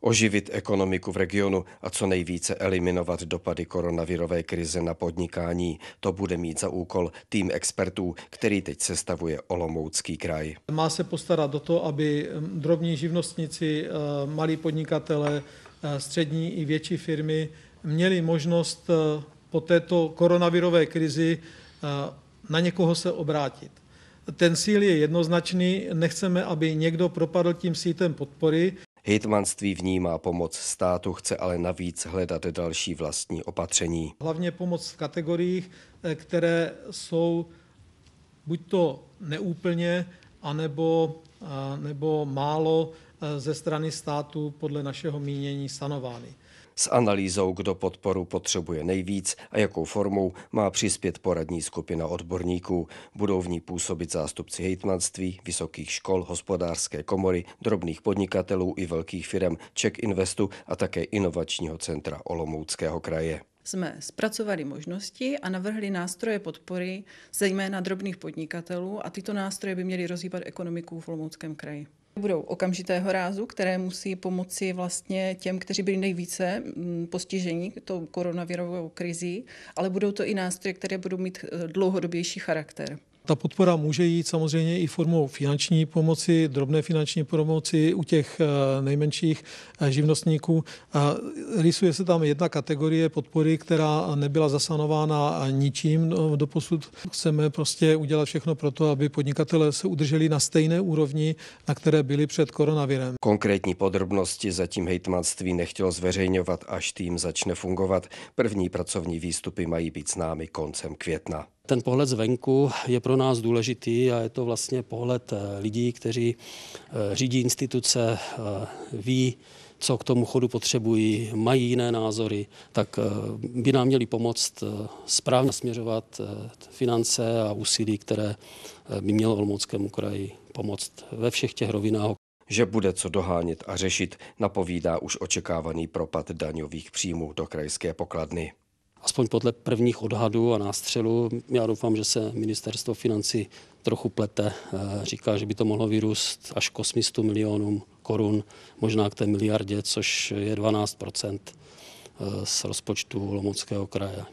oživit ekonomiku v regionu a co nejvíce eliminovat dopady koronavirové krize na podnikání. To bude mít za úkol tým expertů, který teď sestavuje Olomoucký kraj. Má se postarat o to, aby hm, drobní živnostníci, eh, malí podnikatele, eh, střední i větší firmy měli možnost eh, po této koronavirové krizi na někoho se obrátit. Ten síl je jednoznačný, nechceme, aby někdo propadl tím sítem podpory. Hejtmanství vnímá pomoc státu, chce ale navíc hledat další vlastní opatření. Hlavně pomoc v kategoriích, eh, které jsou buď to neúplně, anebo, eh, nebo málo eh, ze strany státu podle našeho mínění stanovány s analýzou, kdo podporu potřebuje nejvíc a jakou formou má přispět poradní skupina odborníků. Budou v ní působit zástupci hejtmanství, vysokých škol, hospodářské komory, drobných podnikatelů i velkých firm Czech Investu a také inovačního centra Olomouckého kraje jsme zpracovali možnosti a navrhli nástroje podpory, zejména drobných podnikatelů, a tyto nástroje by měly rozhýbat ekonomiku v Olomouckém kraji budou okamžitého rázu, které musí pomoci vlastně těm, kteří byli nejvíce mm, postiženi tou koronavirovou krizí, ale budou to i nástroje, které budou mít eh, dlouhodobější charakter. Ta podpora může jít samozřejmě i formou finanční pomoci, drobné finanční pomoci u těch eh, nejmenších eh, živnostníků. Eh, Rysuje se tam jedna kategorie podpory, která nebyla zasanována ničím no, doposud. Chceme prostě udělat všechno pro to, aby podnikatele se udrželi na stejné úrovni, na které byli před koronavirem. Konkrétní podrobnosti zatím hejtmanství nechtělo zveřejňovat, až tým začne fungovat. První pracovní výstupy mají být s námi koncem května ten pohled zvenku je pro nás důležitý a je to vlastně pohled eh, lidí, kteří eh, řídí instituce, eh, ví, co k tomu chodu potřebují, mají jiné názory, tak by nám měli pomoct správně směřovat finance a úsilí, které by mělo Olmouckému kraji pomoct ve všech těch rovinách. Že bude co dohánět a řešit, napovídá už očekávaný propad daňových příjmů do krajské pokladny aspoň podle prvních odhadů a nástřelů, já doufám, že se ministerstvo financí trochu plete, eh, říká, že by to mohlo vyrůst až k 800 milionům korun, možná k té miliardě, což je 12 eh, z rozpočtu Lomockého kraje.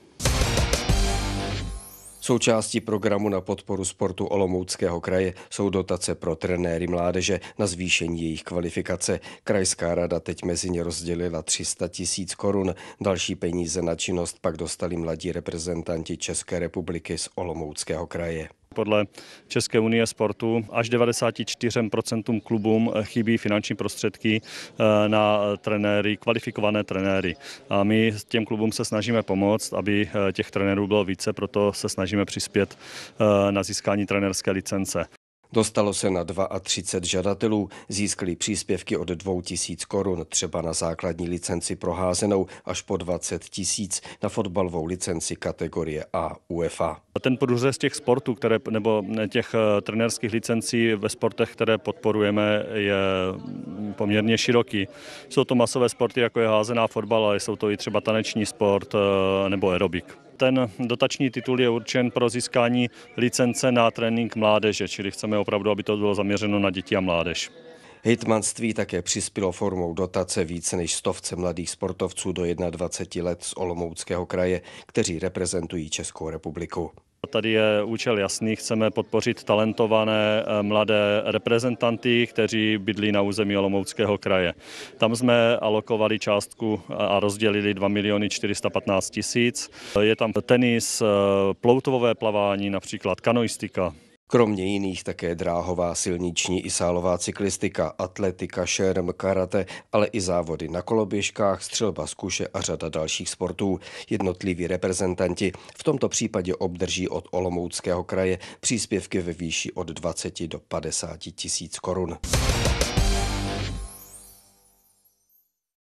Součástí programu na podporu sportu Olomouckého kraje jsou dotace pro trenéry mládeže na zvýšení jejich kvalifikace. Krajská rada teď mezi ně rozdělila 300 tisíc korun. Další peníze na činnost pak dostali mladí reprezentanti České republiky z Olomouckého kraje podle České unie sportu až 94% klubům chybí finanční prostředky eh, na trenéry, kvalifikované trenéry. A my těm klubům se snažíme pomoct, aby eh, těch trenérů bylo více, proto se snažíme přispět eh, na získání trenérské licence. Dostalo se na 32 žadatelů, získali příspěvky od 2000 korun, třeba na základní licenci proházenou až po 20 tisíc na fotbalovou licenci kategorie A UEFA. Ten průřez těch sportů které, nebo těch eh, trenérských licencí ve sportech, které podporujeme, je poměrně široký. Jsou to masové sporty, jako je házená fotbal, ale jsou to i třeba taneční sport eh, nebo aerobik. Ten dotační titul je určen pro získání licence na trénink mládeže, čili chceme opravdu, aby to bylo zaměřeno na děti a mládež. Hitmanství také přispělo formou dotace více než stovce mladých sportovců do 21 let z Olomouckého kraje, kteří reprezentují Českou republiku. Tady je účel jasný, chceme podpořit talentované eh, mladé reprezentanty, kteří bydlí na území Olomouckého kraje. Tam jsme alokovali částku eh, a rozdělili 2 miliony 415 tisíc. Je tam tenis, eh, ploutové plavání, například kanoistika, Kromě jiných také dráhová, silniční i sálová cyklistika, atletika, šerm, karate, ale i závody na koloběžkách, střelba z kuše a řada dalších sportů. Jednotliví reprezentanti v tomto případě obdrží od Olomouckého kraje příspěvky ve výši od 20 do 50 tisíc korun.